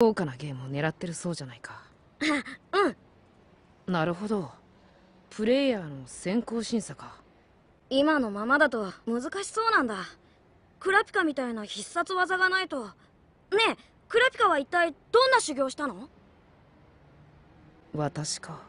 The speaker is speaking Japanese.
豪華なゲームを狙ってるそうじゃないかうんなるほどプレイヤーの選考審査か今のままだと難しそうなんだクラピカみたいな必殺技がないとねえクラピカは一体どんな修行したの私か